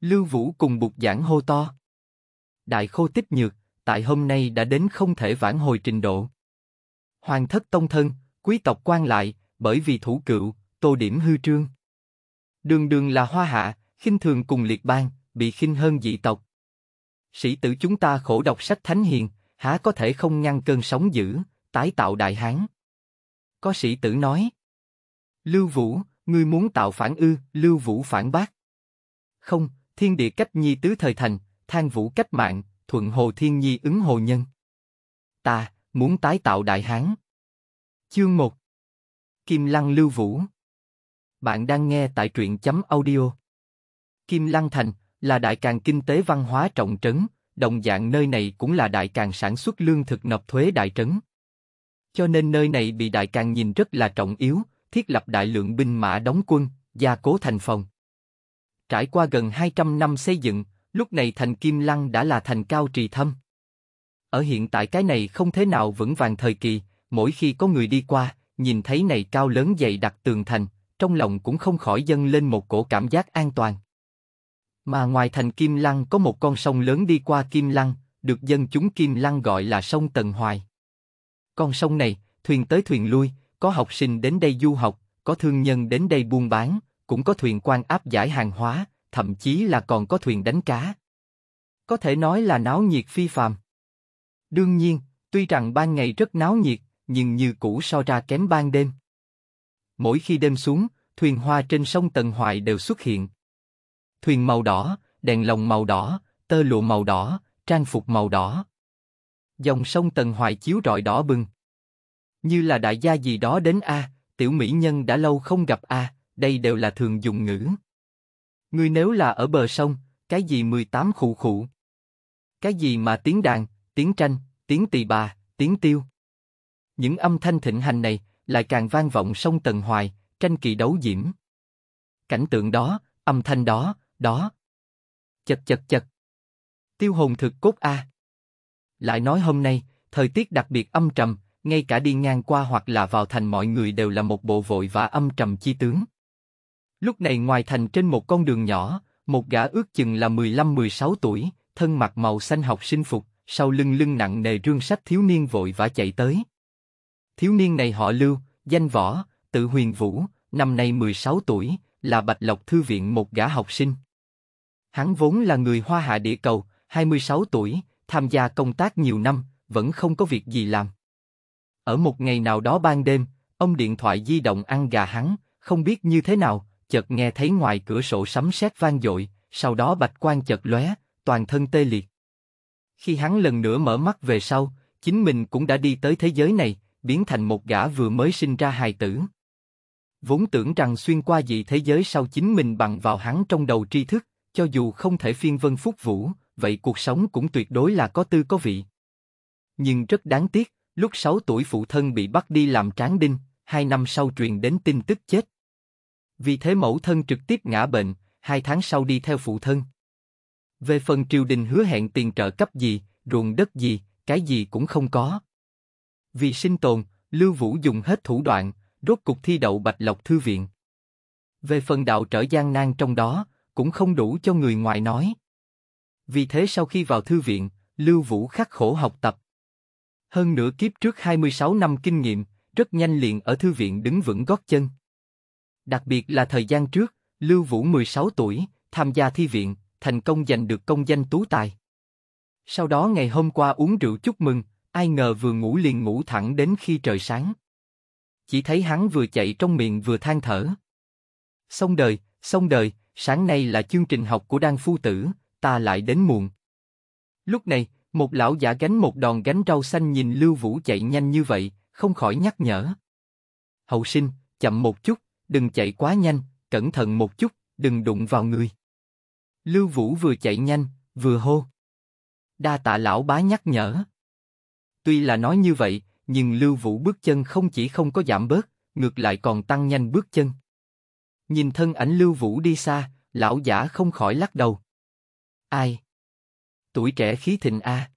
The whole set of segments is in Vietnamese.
Lưu Vũ cùng bục giảng hô to. Đại khô tích nhược, tại hôm nay đã đến không thể vãn hồi trình độ. Hoàng thất tông thân, quý tộc quan lại, bởi vì thủ cựu, tô điểm hư trương. Đường đường là hoa hạ, khinh thường cùng liệt bang, bị khinh hơn dị tộc. Sĩ tử chúng ta khổ đọc sách thánh hiền, há có thể không ngăn cơn sóng dữ, tái tạo đại hán. Có sĩ tử nói. Lưu Vũ, ngươi muốn tạo phản ư, Lưu Vũ phản bác. Không, thiên địa cách nhi tứ thời thành, than vũ cách mạng, thuận hồ thiên nhi ứng hồ nhân. Ta, muốn tái tạo đại hán. Chương 1 Kim Lăng Lưu Vũ Bạn đang nghe tại truyện chấm audio. Kim Lăng Thành là đại càng kinh tế văn hóa trọng trấn, đồng dạng nơi này cũng là đại càng sản xuất lương thực nộp thuế đại trấn. Cho nên nơi này bị đại càng nhìn rất là trọng yếu, thiết lập đại lượng binh mã đóng quân, gia cố thành phòng. Trải qua gần 200 năm xây dựng, lúc này thành Kim Lăng đã là thành cao trì thâm. Ở hiện tại cái này không thế nào vững vàng thời kỳ, mỗi khi có người đi qua, nhìn thấy này cao lớn dày đặc tường thành, trong lòng cũng không khỏi dâng lên một cổ cảm giác an toàn. Mà ngoài thành Kim Lăng có một con sông lớn đi qua Kim Lăng, được dân chúng Kim Lăng gọi là sông Tần Hoài. Con sông này, thuyền tới thuyền lui, có học sinh đến đây du học, có thương nhân đến đây buôn bán, cũng có thuyền quan áp giải hàng hóa, thậm chí là còn có thuyền đánh cá. Có thể nói là náo nhiệt phi phàm. Đương nhiên, tuy rằng ban ngày rất náo nhiệt, nhưng như cũ so ra kém ban đêm. Mỗi khi đêm xuống, thuyền hoa trên sông Tần Hoài đều xuất hiện. Thuyền màu đỏ, đèn lồng màu đỏ, tơ lụa màu đỏ, trang phục màu đỏ. Dòng sông Tần Hoài chiếu rọi đỏ bừng. Như là đại gia gì đó đến a, tiểu mỹ nhân đã lâu không gặp a, đây đều là thường dùng ngữ. Ngươi nếu là ở bờ sông, cái gì 18 khụ khụ? Cái gì mà tiếng đàn, tiếng tranh, tiếng tỳ bà, tiếng tiêu? Những âm thanh thịnh hành này lại càng vang vọng sông Tần Hoài, tranh kỳ đấu diễm. Cảnh tượng đó, âm thanh đó, đó. Chật chật chật. Tiêu hồn thực cốt A. Lại nói hôm nay, thời tiết đặc biệt âm trầm, ngay cả đi ngang qua hoặc là vào thành mọi người đều là một bộ vội và âm trầm chi tướng. Lúc này ngoài thành trên một con đường nhỏ, một gã ước chừng là 15-16 tuổi, thân mặc màu xanh học sinh phục, sau lưng lưng nặng nề rương sách thiếu niên vội vã chạy tới. Thiếu niên này họ Lưu, danh Võ, tự Huyền Vũ, năm nay 16 tuổi, là Bạch Lộc Thư viện một gã học sinh. Hắn vốn là người hoa hạ địa cầu, 26 tuổi, tham gia công tác nhiều năm, vẫn không có việc gì làm. Ở một ngày nào đó ban đêm, ông điện thoại di động ăn gà hắn, không biết như thế nào, chợt nghe thấy ngoài cửa sổ sấm sét vang dội, sau đó bạch quang chợt lóe, toàn thân tê liệt. Khi hắn lần nữa mở mắt về sau, chính mình cũng đã đi tới thế giới này, biến thành một gã vừa mới sinh ra hài tử. Vốn tưởng rằng xuyên qua dị thế giới sau chính mình bằng vào hắn trong đầu tri thức, cho dù không thể phiên vân phúc vũ, vậy cuộc sống cũng tuyệt đối là có tư có vị. Nhưng rất đáng tiếc, lúc 6 tuổi phụ thân bị bắt đi làm tráng đinh, hai năm sau truyền đến tin tức chết. Vì thế mẫu thân trực tiếp ngã bệnh, hai tháng sau đi theo phụ thân. Về phần triều đình hứa hẹn tiền trợ cấp gì, ruộng đất gì, cái gì cũng không có. Vì sinh tồn, Lưu Vũ dùng hết thủ đoạn, rốt cục thi đậu Bạch Lộc Thư Viện. Về phần đạo trở gian nan trong đó, cũng không đủ cho người ngoài nói. Vì thế sau khi vào thư viện, Lưu Vũ khắc khổ học tập. Hơn nửa kiếp trước 26 năm kinh nghiệm, rất nhanh liền ở thư viện đứng vững gót chân. Đặc biệt là thời gian trước, Lưu Vũ 16 tuổi, tham gia thi viện, thành công giành được công danh tú tài. Sau đó ngày hôm qua uống rượu chúc mừng, ai ngờ vừa ngủ liền ngủ thẳng đến khi trời sáng. Chỉ thấy hắn vừa chạy trong miệng vừa than thở. Xong đời, xong đời, sáng nay là chương trình học của Đan Phu Tử, ta lại đến muộn. Lúc này, một lão giả gánh một đòn gánh rau xanh nhìn Lưu Vũ chạy nhanh như vậy, không khỏi nhắc nhở. Hậu sinh, chậm một chút đừng chạy quá nhanh, cẩn thận một chút, đừng đụng vào người. Lưu Vũ vừa chạy nhanh, vừa hô. Đa tạ lão bá nhắc nhở. Tuy là nói như vậy, nhưng Lưu Vũ bước chân không chỉ không có giảm bớt, ngược lại còn tăng nhanh bước chân. Nhìn thân ảnh Lưu Vũ đi xa, lão giả không khỏi lắc đầu. Ai? Tuổi trẻ khí thịnh a.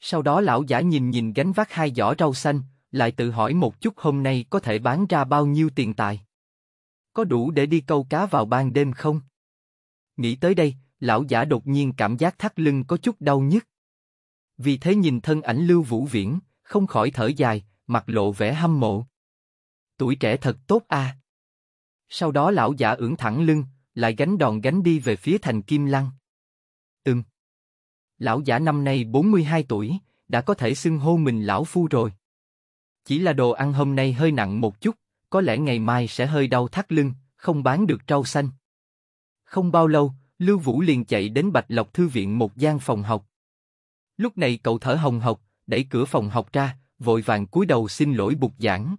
Sau đó lão giả nhìn nhìn gánh vác hai giỏ rau xanh, lại tự hỏi một chút hôm nay có thể bán ra bao nhiêu tiền tài có đủ để đi câu cá vào ban đêm không? Nghĩ tới đây, lão giả đột nhiên cảm giác thắt lưng có chút đau nhức. Vì thế nhìn thân ảnh Lưu Vũ Viễn, không khỏi thở dài, mặt lộ vẻ hâm mộ. Tuổi trẻ thật tốt a. À. Sau đó lão giả ưỡn thẳng lưng, lại gánh đòn gánh đi về phía thành Kim Lăng. Ừm. Lão giả năm nay 42 tuổi, đã có thể xưng hô mình lão phu rồi. Chỉ là đồ ăn hôm nay hơi nặng một chút, có lẽ ngày mai sẽ hơi đau thắt lưng, không bán được rau xanh. Không bao lâu, Lưu Vũ liền chạy đến Bạch Lộc Thư viện một gian phòng học. Lúc này cậu thở hồng hộc, đẩy cửa phòng học ra, vội vàng cúi đầu xin lỗi bục giảng.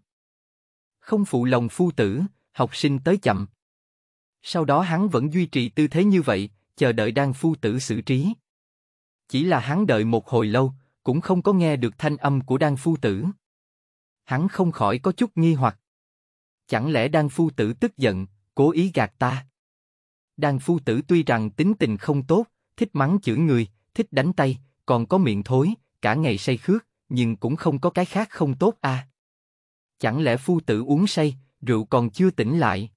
Không phụ lòng phu tử, học sinh tới chậm. Sau đó hắn vẫn duy trì tư thế như vậy, chờ đợi đang phu tử xử trí. Chỉ là hắn đợi một hồi lâu, cũng không có nghe được thanh âm của đang phu tử. Hắn không khỏi có chút nghi hoặc. Chẳng lẽ Đan Phu Tử tức giận, cố ý gạt ta? Đan Phu Tử tuy rằng tính tình không tốt, thích mắng chửi người, thích đánh tay, còn có miệng thối, cả ngày say khước, nhưng cũng không có cái khác không tốt à. Chẳng lẽ Phu Tử uống say, rượu còn chưa tỉnh lại?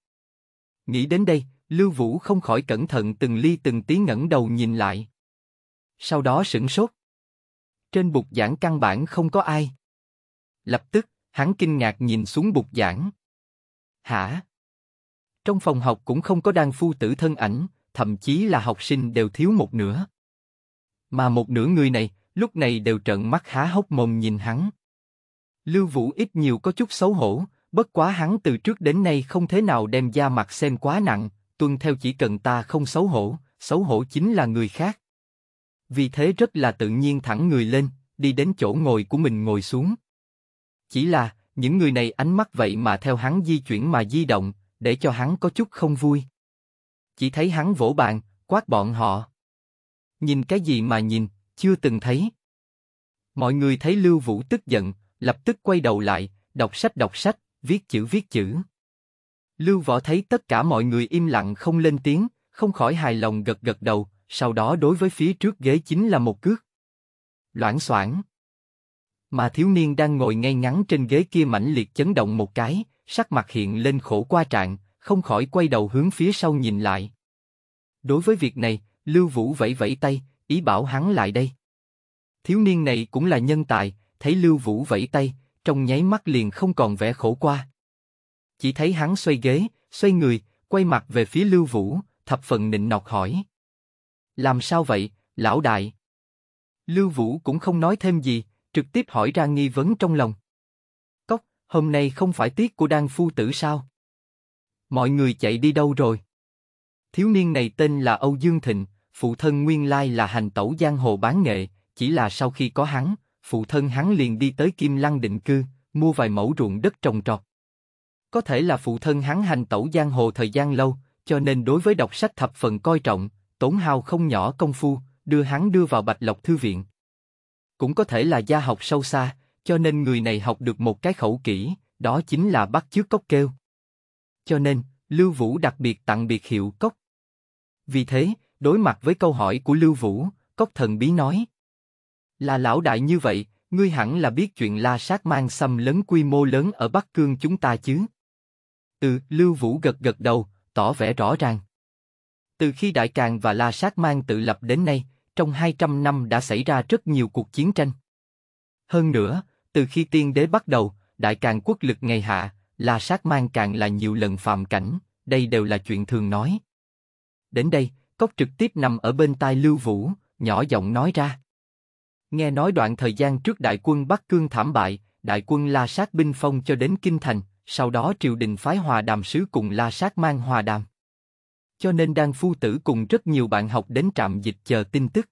Nghĩ đến đây, Lưu Vũ không khỏi cẩn thận từng ly từng tí ngẩng đầu nhìn lại. Sau đó sửng sốt. Trên bục giảng căn bản không có ai. Lập tức, hắn kinh ngạc nhìn xuống bục giảng hả? Trong phòng học cũng không có đan phu tử thân ảnh, thậm chí là học sinh đều thiếu một nửa. Mà một nửa người này, lúc này đều trợn mắt há hốc mồm nhìn hắn. Lưu Vũ ít nhiều có chút xấu hổ, bất quá hắn từ trước đến nay không thế nào đem da mặt xem quá nặng, tuân theo chỉ cần ta không xấu hổ, xấu hổ chính là người khác. Vì thế rất là tự nhiên thẳng người lên, đi đến chỗ ngồi của mình ngồi xuống. Chỉ là, những người này ánh mắt vậy mà theo hắn di chuyển mà di động, để cho hắn có chút không vui. Chỉ thấy hắn vỗ bàn, quát bọn họ. Nhìn cái gì mà nhìn, chưa từng thấy. Mọi người thấy Lưu Vũ tức giận, lập tức quay đầu lại, đọc sách đọc sách, viết chữ viết chữ. Lưu Võ thấy tất cả mọi người im lặng không lên tiếng, không khỏi hài lòng gật gật đầu, sau đó đối với phía trước ghế chính là một cước. Loãng soảng mà thiếu niên đang ngồi ngay ngắn trên ghế kia mãnh liệt chấn động một cái, sắc mặt hiện lên khổ qua trạng, không khỏi quay đầu hướng phía sau nhìn lại. Đối với việc này, Lưu Vũ vẫy vẫy tay, ý bảo hắn lại đây. Thiếu niên này cũng là nhân tài, thấy Lưu Vũ vẫy tay, trong nháy mắt liền không còn vẻ khổ qua. Chỉ thấy hắn xoay ghế, xoay người, quay mặt về phía Lưu Vũ, thập phần nịnh nọt hỏi. Làm sao vậy, lão đại? Lưu Vũ cũng không nói thêm gì, trực tiếp hỏi ra nghi vấn trong lòng. Cốc, hôm nay không phải tiết của đan phu tử sao? Mọi người chạy đi đâu rồi? Thiếu niên này tên là Âu Dương Thịnh, phụ thân nguyên lai là hành tẩu giang hồ bán nghệ, chỉ là sau khi có hắn, phụ thân hắn liền đi tới Kim Lăng định cư, mua vài mẫu ruộng đất trồng trọt. Có thể là phụ thân hắn hành tẩu giang hồ thời gian lâu, cho nên đối với đọc sách thập phần coi trọng, tốn hao không nhỏ công phu, đưa hắn đưa vào Bạch Lộc Thư Viện. Cũng có thể là gia học sâu xa, cho nên người này học được một cái khẩu kỹ, đó chính là bắt chước cốc kêu. Cho nên, Lưu Vũ đặc biệt tặng biệt hiệu cốc. Vì thế, đối mặt với câu hỏi của Lưu Vũ, cốc thần bí nói. Là lão đại như vậy, ngươi hẳn là biết chuyện la sát mang xâm lấn quy mô lớn ở Bắc Cương chúng ta chứ. Ừ, Lưu Vũ gật gật đầu, tỏ vẻ rõ ràng. Từ khi Đại Càng và La Sát Mang tự lập đến nay, trong 200 năm đã xảy ra rất nhiều cuộc chiến tranh. Hơn nữa, từ khi tiên đế bắt đầu, đại càng quốc lực ngày hạ, là sát mang càng là nhiều lần phạm cảnh, đây đều là chuyện thường nói. Đến đây, Cốc trực tiếp nằm ở bên tai Lưu Vũ, nhỏ giọng nói ra. Nghe nói đoạn thời gian trước đại quân Bắc Cương thảm bại, đại quân La Sát binh phong cho đến Kinh Thành, sau đó triều đình phái hòa đàm sứ cùng La Sát mang hòa đàm cho nên đang phu tử cùng rất nhiều bạn học đến trạm dịch chờ tin tức.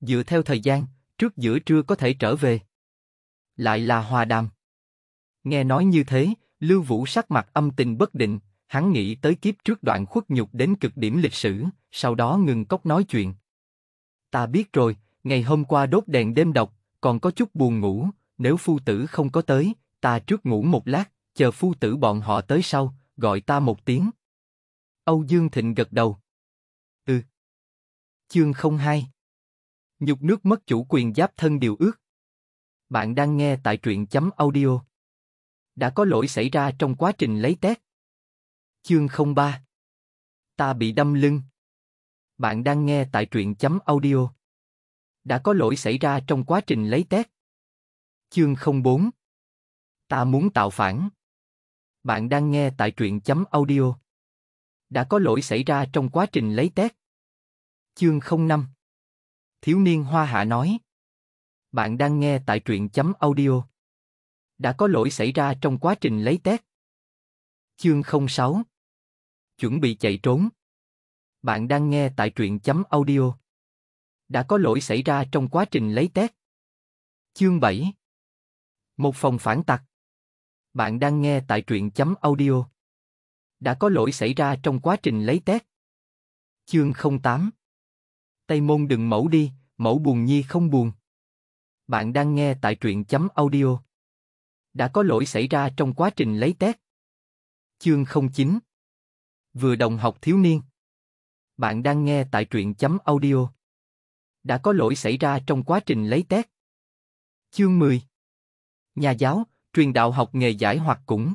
Dựa theo thời gian, trước giữa trưa có thể trở về. Lại là hòa đàm. Nghe nói như thế, Lưu Vũ sắc mặt âm tình bất định, hắn nghĩ tới kiếp trước đoạn khuất nhục đến cực điểm lịch sử, sau đó ngừng cốc nói chuyện. Ta biết rồi, ngày hôm qua đốt đèn đêm độc, còn có chút buồn ngủ, nếu phu tử không có tới, ta trước ngủ một lát, chờ phu tử bọn họ tới sau, gọi ta một tiếng. Âu Dương Thịnh gật đầu. Ừ. Chương 02 Nhục nước mất chủ quyền giáp thân điều ước. Bạn đang nghe tại truyện chấm audio. Đã có lỗi xảy ra trong quá trình lấy tét. Chương 03 Ta bị đâm lưng. Bạn đang nghe tại truyện chấm audio. Đã có lỗi xảy ra trong quá trình lấy tét. Chương 04 Ta muốn tạo phản. Bạn đang nghe tại truyện chấm audio đã có lỗi xảy ra trong quá trình lấy tét. Chương 05 Thiếu niên Hoa Hạ nói Bạn đang nghe tại truyện chấm audio Đã có lỗi xảy ra trong quá trình lấy tét. Chương 06 Chuẩn bị chạy trốn Bạn đang nghe tại truyện chấm audio Đã có lỗi xảy ra trong quá trình lấy tét. Chương 7 Một phòng phản tặc Bạn đang nghe tại truyện chấm audio đã có lỗi xảy ra trong quá trình lấy tét. Chương 08 Tây môn đừng mẫu đi, mẫu buồn nhi không buồn. Bạn đang nghe tại truyện chấm audio. Đã có lỗi xảy ra trong quá trình lấy tét. Chương 09 Vừa đồng học thiếu niên. Bạn đang nghe tại truyện chấm audio. Đã có lỗi xảy ra trong quá trình lấy tét. Chương 10 Nhà giáo, truyền đạo học nghề giải hoặc cũng